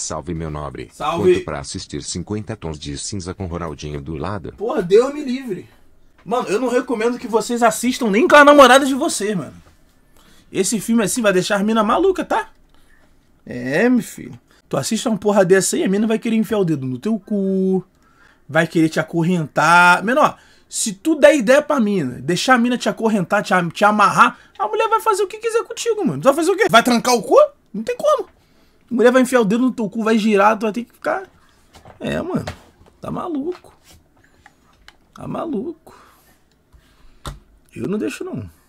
Salve meu nobre. Salve. Quanto pra assistir 50 tons de cinza com Ronaldinho do lado. Porra, Deus me livre. Mano, eu não recomendo que vocês assistam nem com a namorada de vocês, mano. Esse filme assim vai deixar a mina maluca, tá? É, meu filho. Tu assiste uma porra dessa aí, a mina vai querer enfiar o dedo no teu cu. Vai querer te acorrentar. Menor, se tu der ideia pra mina, deixar a mina te acorrentar, te, te amarrar, a mulher vai fazer o que quiser contigo, mano. Tu vai fazer o quê? Vai trancar o cu? Não tem como mulher vai enfiar o dedo no teu cu, vai girar, tu vai ter que ficar. É, mano. Tá maluco. Tá maluco. Eu não deixo, não.